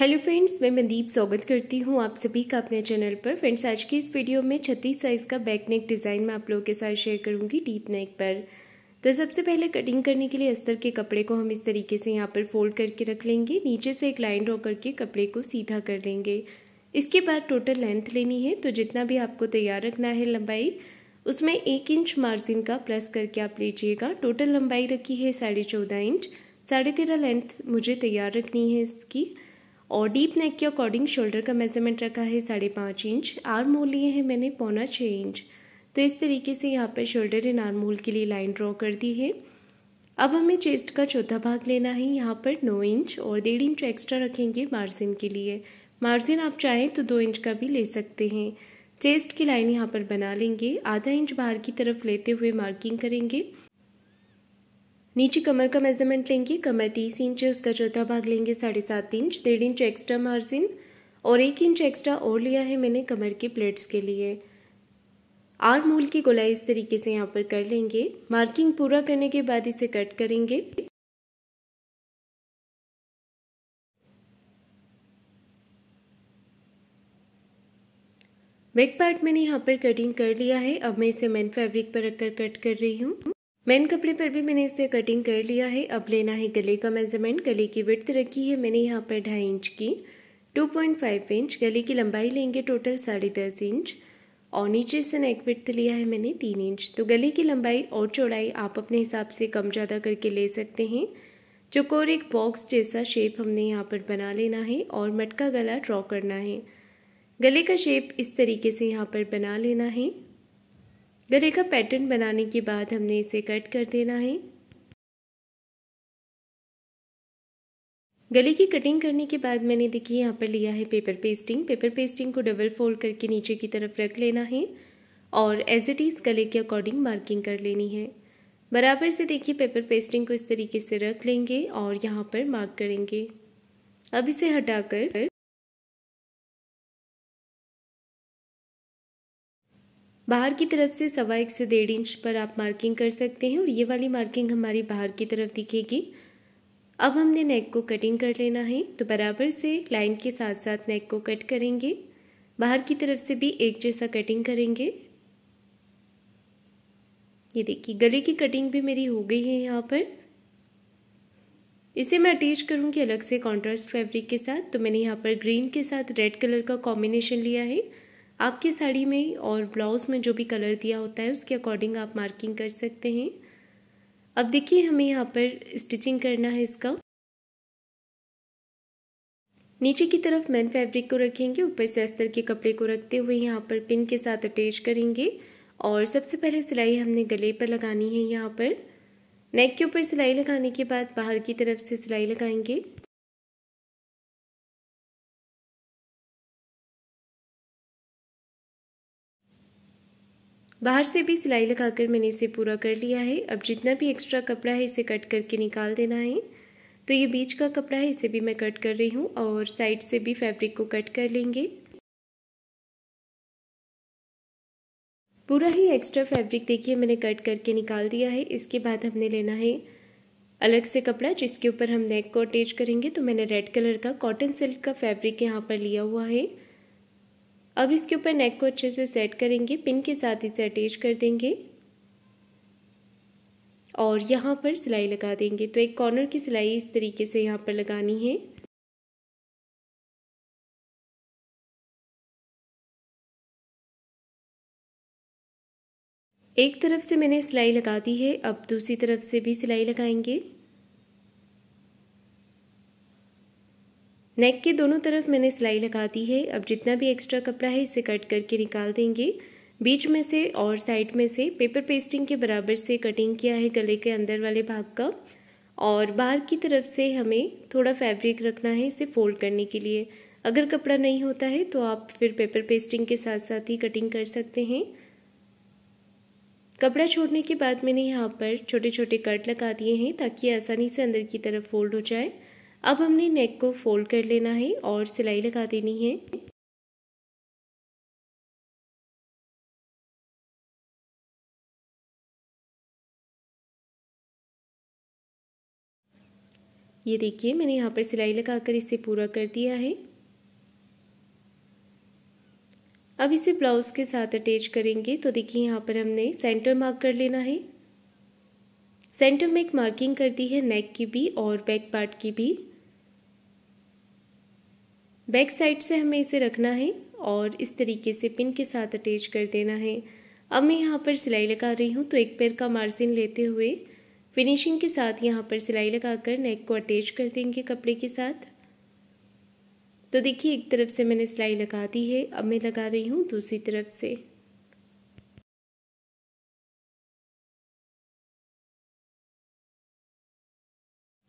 hello friends मैं मंदीप स्वागत करती हूँ आप सभी का अपने चैनल पर फ्रेंड्स आज की इस वीडियो में छत्तीस साइज़ का बैक नेक डिज़ाइन मैं आप लोगों के साथ शेयर करूंगी डीप नेक पर तो सबसे पहले कटिंग करने के लिए अस्तर के कपड़े को हम इस तरीके से यहाँ पर फोल्ड करके रख लेंगे नीचे से एक लाइन ड्रॉ करके कपड़े को सीधा कर लेंगे इसके बाद टोटल लेंथ लेनी है तो जितना भी आपको तैयार रखना है लंबाई उसमें एक इंच मार्जिन का प्लस करके आप लीजिएगा टोटल लंबाई रखी है साढ़े चौदह इंच साढ़े तेरह लेंथ मुझे तैयार रखनी है इसकी और डीप नेक के अकॉर्डिंग शोल्डर का मेजरमेंट रखा है साढ़े पाँच इंच आर्म होल लिए हैं मैंने पौना छः इंच तो इस तरीके से यहाँ पर शोल्डर एंड आर्म होल के लिए लाइन ड्रॉ कर दी है अब हमें चेस्ट का चौथा भाग लेना है यहाँ पर नौ इंच और डेढ़ इंच एक्स्ट्रा रखेंगे मार्जिन के लिए मार्जिन आप चाहें तो दो इंच का भी ले सकते हैं चेस्ट की लाइन यहाँ पर बना लेंगे आधा इंच बाहर की तरफ लेते हुए मार्किंग करेंगे नीचे कमर का मेजरमेंट लेंगे कमर तीस इंच है उसका चौथा भाग लेंगे साढ़े सात इंच डेढ़ इंच एक्स्ट्रा मार्जिन और एक इंच एक्स्ट्रा और लिया है मैंने कमर के प्लेट्स के लिए आर मूल की गोलाई इस तरीके से यहाँ पर कर लेंगे मार्किंग पूरा करने के बाद इसे कट करेंगे बैक पार्ट मैंने यहाँ पर कटिंग कर लिया है अब मैं इसे मेन फैब्रिक पर रखकर कट कर रही हूँ मेन कपड़े पर भी मैंने इसे कटिंग कर लिया है अब लेना है गले का मेजरमेंट गले की विड्थ रखी है मैंने यहाँ पर ढाई इंच की 2.5 इंच गले की लंबाई लेंगे टोटल साढ़े दस इंच और नीचे से नेक विड्थ लिया है मैंने तीन इंच तो गले की लंबाई और चौड़ाई आप अपने हिसाब से कम ज़्यादा करके ले सकते हैं चकोर एक बॉक्स जैसा शेप हमने यहाँ पर बना लेना है और मटका गला ड्रॉ करना है गले का शेप इस तरीके से यहाँ पर बना लेना है गले का पैटर्न बनाने के बाद हमने इसे कट कर देना है गले की कटिंग करने के बाद मैंने देखिए यहाँ पर लिया है पेपर पेस्टिंग पेपर पेस्टिंग को डबल फोल्ड करके नीचे की तरफ रख लेना है और एज इट इज़ गले के अकॉर्डिंग मार्किंग कर लेनी है बराबर से देखिए पेपर पेस्टिंग को इस तरीके से रख लेंगे और यहाँ पर मार्क करेंगे अब इसे हटाकर बाहर की तरफ से सवा एक से डेढ़ इंच पर आप मार्किंग कर सकते हैं और ये वाली मार्किंग हमारी बाहर की तरफ दिखेगी अब हमने नेक को कटिंग कर लेना है तो बराबर से लाइन के साथ साथ नेक को कट करेंगे बाहर की तरफ से भी एक जैसा कटिंग करेंगे ये देखिए गले की कटिंग भी मेरी हो गई है यहाँ पर इसे मैं अटैच करूँगी अलग से कॉन्ट्रास्ट फैब्रिक के साथ तो मैंने यहाँ पर ग्रीन के साथ रेड कलर का कॉम्बिनेशन लिया है आपकी साड़ी में और ब्लाउज़ में जो भी कलर दिया होता है उसके अकॉर्डिंग आप मार्किंग कर सकते हैं अब देखिए हमें यहाँ पर स्टिचिंग करना है इसका नीचे की तरफ मैन फैब्रिक को रखेंगे ऊपर से अस्तर के कपड़े को रखते हुए यहाँ पर पिन के साथ अटैच करेंगे और सबसे पहले सिलाई हमने गले पर लगानी है यहाँ पर नेक के ऊपर सिलाई लगाने के बाद बाहर की तरफ से सिलाई लगाएंगे बाहर से भी सिलाई लगाकर मैंने इसे पूरा कर लिया है अब जितना भी एक्स्ट्रा कपड़ा है इसे कट करके निकाल देना है तो ये बीच का कपड़ा है इसे भी मैं कट कर रही हूँ और साइड से भी फैब्रिक को कट कर लेंगे पूरा ही एक्स्ट्रा फैब्रिक देखिए मैंने कट करके निकाल दिया है इसके बाद हमने लेना है अलग से कपड़ा जिसके ऊपर हम नेक को अटैच करेंगे तो मैंने रेड कलर का कॉटन सिल्क का फैब्रिक यहाँ पर लिया हुआ है अब इसके ऊपर नेक को अच्छे से सेट करेंगे पिन के साथ इसे अटैच कर देंगे और यहाँ पर सिलाई लगा देंगे तो एक कॉर्नर की सिलाई इस तरीके से यहाँ पर लगानी है एक तरफ से मैंने सिलाई लगा दी है अब दूसरी तरफ से भी सिलाई लगाएंगे नेक के दोनों तरफ मैंने सिलाई लगा दी है अब जितना भी एक्स्ट्रा कपड़ा है इसे कट करके निकाल देंगे बीच में से और साइड में से पेपर पेस्टिंग के बराबर से कटिंग किया है गले के अंदर वाले भाग का और बाहर की तरफ से हमें थोड़ा फैब्रिक रखना है इसे फोल्ड करने के लिए अगर कपड़ा नहीं होता है तो आप फिर पेपर पेस्टिंग के साथ साथ ही कटिंग कर सकते हैं कपड़ा छोड़ने के बाद मैंने यहाँ पर छोटे छोटे कट लगा दिए हैं ताकि आसानी से अंदर की तरफ फोल्ड हो जाए अब हमने नेक को फोल्ड कर लेना है और सिलाई लगा देनी है ये देखिए मैंने यहाँ पर सिलाई लगाकर इसे पूरा कर दिया है अब इसे ब्लाउज़ के साथ अटैच करेंगे तो देखिए यहाँ पर हमने सेंटर मार्क कर लेना है सेंटर में एक मार्किंग कर दी है नेक की भी और बैक पार्ट की भी बैक साइड से हमें इसे रखना है और इस तरीके से पिन के साथ अटैच कर देना है अब मैं यहाँ पर सिलाई लगा रही हूँ तो एक पैर का मार्जिन लेते हुए फिनिशिंग के साथ यहाँ पर सिलाई लगाकर नेक को अटैच कर देंगे कपड़े के साथ तो देखिए एक तरफ से मैंने सिलाई लगा दी है अब मैं लगा रही हूँ दूसरी तरफ से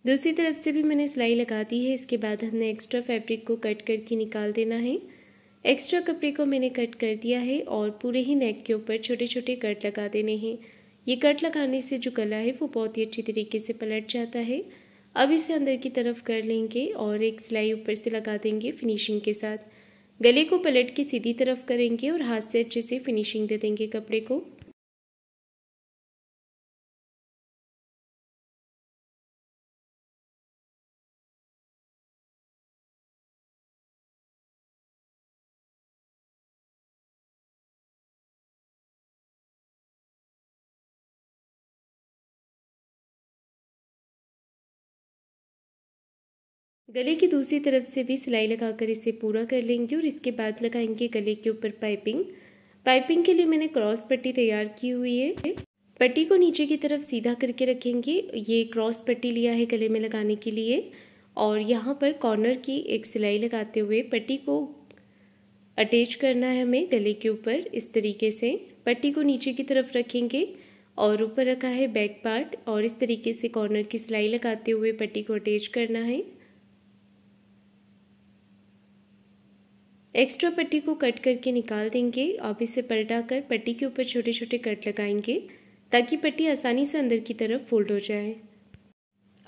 दूसरी तरफ से भी मैंने सिलाई लगा दी है इसके बाद हमने एक्स्ट्रा फैब्रिक को कट करके निकाल देना है एक्स्ट्रा कपड़े को मैंने कट कर दिया है और पूरे ही नेक के ऊपर छोटे छोटे कट लगा देने हैं ये कट लगाने से जो गला है वो बहुत ही अच्छी तरीके से पलट जाता है अब इसे अंदर की तरफ कर लेंगे और एक सिलाई ऊपर से लगा देंगे फिनिशिंग के साथ गले को पलट के सीधी तरफ करेंगे और हाथ से अच्छे से फिनिशिंग दे देंगे कपड़े को गले की दूसरी तरफ से भी सिलाई लगाकर इसे पूरा कर लेंगे और इसके बाद लगाएंगे गले के ऊपर पाइपिंग पाइपिंग के लिए मैंने क्रॉस पट्टी तैयार की हुई है पट्टी को नीचे की तरफ सीधा करके रखेंगे ये क्रॉस पट्टी लिया है गले में लगाने के लिए और यहाँ पर कॉर्नर की एक सिलाई लगाते हुए पट्टी को अटैच करना है हमें गले के ऊपर इस तरीके से पट्टी को नीचे की तरफ रखेंगे और ऊपर रखा है बैक पार्ट और इस तरीके से कॉर्नर की सिलाई लगाते हुए पट्टी को अटैच करना है एक्स्ट्रा पट्टी को कट करके निकाल देंगे आप इसे पलटा कर पट्टी के ऊपर छोटे छोटे कट लगाएंगे ताकि पट्टी आसानी से अंदर की तरफ फोल्ड हो जाए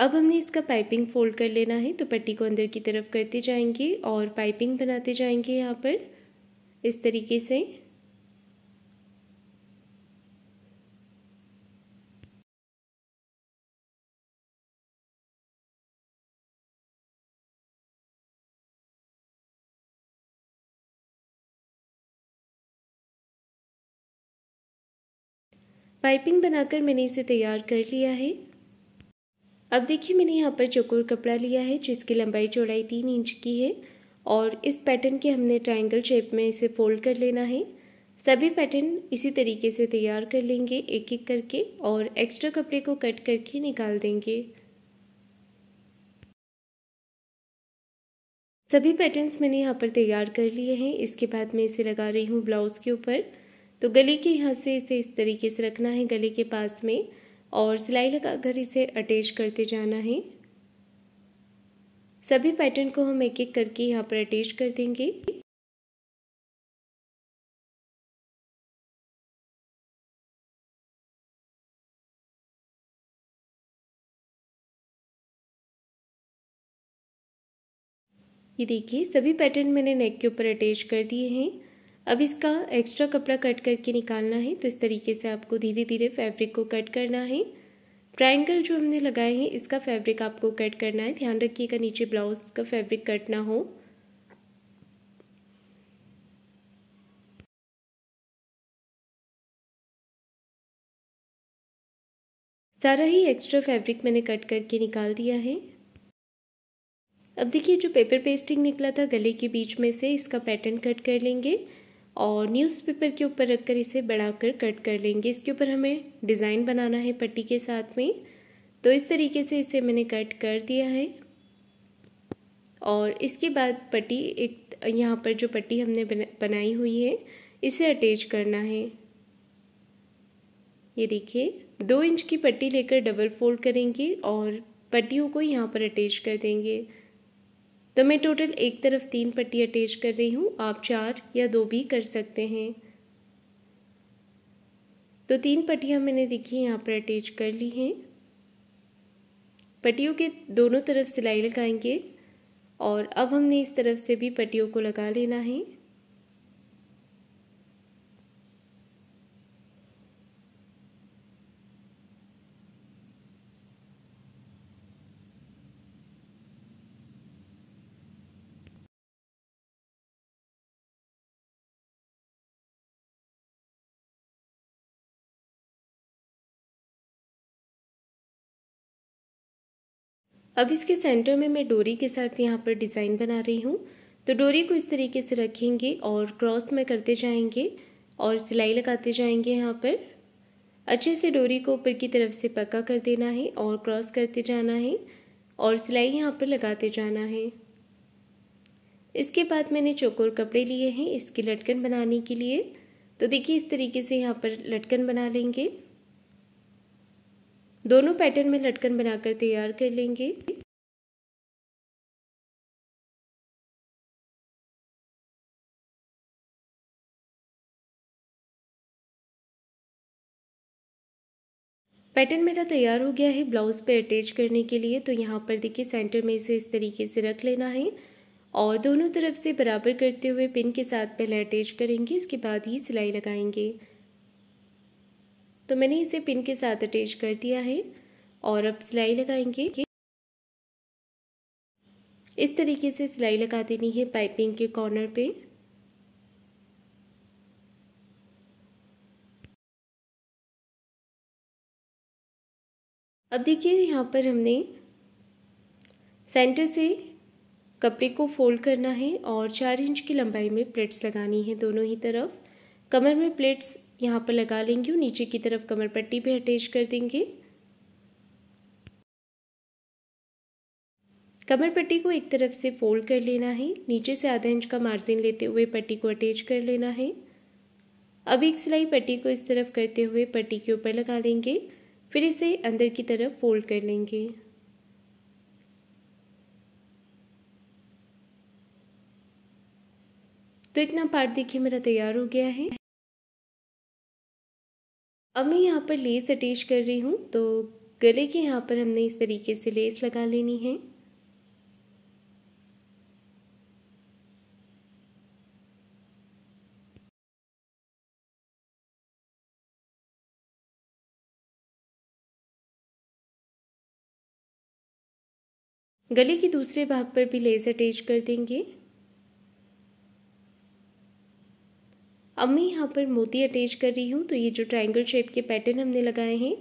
अब हमने इसका पाइपिंग फोल्ड कर लेना है तो पट्टी को अंदर की तरफ करते जाएंगे और पाइपिंग बनाते जाएंगे यहाँ पर इस तरीके से पाइपिंग बनाकर मैंने इसे तैयार कर लिया है अब देखिए मैंने यहाँ पर चकोर कपड़ा लिया है जिसकी लंबाई चौड़ाई तीन इंच की है और इस पैटर्न के हमने ट्रायंगल शेप में इसे फोल्ड कर लेना है सभी पैटर्न इसी तरीके से तैयार कर लेंगे एक एक करके और एक्स्ट्रा कपड़े को कट करके निकाल देंगे सभी पैटर्न्स मैंने यहाँ पर तैयार कर लिए हैं इसके बाद मैं इसे लगा रही हूँ ब्लाउज़ के ऊपर तो गले के यहाँ से इसे इस तरीके से रखना है गले के पास में और सिलाई लगाकर इसे अटैच करते जाना है सभी पैटर्न को हम एक एक करके यहाँ पर अटैच कर देंगे ये देखिए सभी पैटर्न मैंने नेक के ऊपर अटैच कर दिए हैं अब इसका एक्स्ट्रा कपड़ा कट करके निकालना है तो इस तरीके से आपको धीरे धीरे फैब्रिक को कट करना है ट्रायंगल जो हमने लगाए हैं इसका फैब्रिक आपको कट करना है ध्यान रखिएगा नीचे ब्लाउज का फैब्रिक कट ना हो सारा ही एक्स्ट्रा फैब्रिक मैंने कट करके निकाल दिया है अब देखिए जो पेपर पेस्टिंग निकला था गले के बीच में से इसका पैटर्न कट कर लेंगे और न्यूज़पेपर के ऊपर रखकर इसे बढ़ाकर कट कर लेंगे इसके ऊपर हमें डिज़ाइन बनाना है पट्टी के साथ में तो इस तरीके से इसे मैंने कट कर दिया है और इसके बाद पट्टी एक यहाँ पर जो पट्टी हमने बनाई हुई है इसे अटैच करना है ये देखिए दो इंच की पट्टी लेकर डबल फोल्ड करेंगे और पट्टियों को यहाँ पर अटैच कर देंगे तो मैं टोटल एक तरफ तीन पट्टी अटैच कर रही हूँ आप चार या दो भी कर सकते हैं तो तीन पट्टियाँ मैंने देखी यहाँ पर अटैच कर ली हैं पट्टियों के दोनों तरफ सिलाई लगाएंगे और अब हमने इस तरफ से भी पट्टियों को लगा लेना है अब इसके सेंटर में मैं डोरी के साथ यहाँ पर डिज़ाइन बना रही हूँ तो डोरी को इस तरीके से रखेंगे और क्रॉस में करते जाएंगे और सिलाई लगाते जाएंगे यहाँ पर अच्छे से डोरी को ऊपर की तरफ से पक्का कर देना है और क्रॉस करते जाना है और सिलाई यहाँ पर लगाते जाना है इसके बाद मैंने चौकोर कपड़े लिए हैं इसकी लटकन बनाने के लिए तो देखिए इस तरीके से यहाँ पर लटकन बना लेंगे दोनों पैटर्न में लटकन बनाकर तैयार कर लेंगे पैटर्न मेरा तैयार हो गया है ब्लाउज़ पे अटैच करने के लिए तो यहाँ पर देखिए सेंटर में इसे इस तरीके से रख लेना है और दोनों तरफ से बराबर करते हुए पिन के साथ पहले अटैच करेंगे इसके बाद ही सिलाई लगाएंगे तो मैंने इसे पिन के साथ अटैच कर दिया है और अब सिलाई लगाएंगे इस तरीके से सिलाई लगा देनी है पाइपिंग के कॉर्नर पे अब देखिए यहाँ पर हमने सेंटर से कपड़े को फोल्ड करना है और चार इंच की लंबाई में प्लेट्स लगानी है दोनों ही तरफ कमर में प्लेट्स यहाँ पर लगा लेंगे और नीचे की तरफ कमर पट्टी भी अटैच कर देंगे कमर पट्टी को एक तरफ से फोल्ड कर लेना है नीचे से आधा इंच का मार्जिन लेते हुए पट्टी को अटैच कर लेना है अब एक सिलाई पट्टी को इस तरफ करते हुए पट्टी के ऊपर लगा लेंगे फिर इसे अंदर की तरफ फोल्ड कर लेंगे तो इतना पार्ट देखिए मेरा तैयार हो गया है अब मैं यहाँ पर लेस अटैच कर रही हूँ तो गले के यहाँ पर हमने इस तरीके से लेस लगा लेनी है गले के दूसरे भाग पर भी लेस अटैच कर देंगे अब मैं यहाँ पर मोती अटैच कर रही हूँ तो ये जो ट्राइंगल शेप के पैटर्न हमने लगाए हैं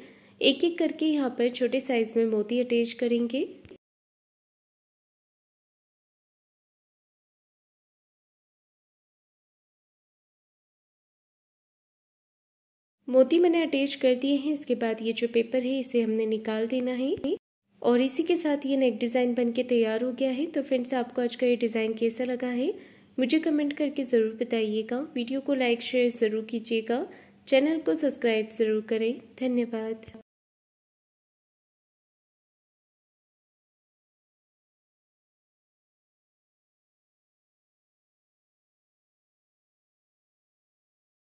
एक एक करके यहाँ पर छोटे साइज़ में मोती अटैच करेंगे मोती मैंने अटैच कर दिए हैं इसके बाद ये जो पेपर है इसे हमने निकाल देना है और इसी के साथ ये नेक डिज़ाइन बनके तैयार हो गया है तो फ्रेंड्स आपको आज का ये डिज़ाइन कैसा लगा है मुझे कमेंट करके ज़रूर बताइएगा वीडियो को लाइक शेयर ज़रूर कीजिएगा चैनल को सब्सक्राइब ज़रूर करें धन्यवाद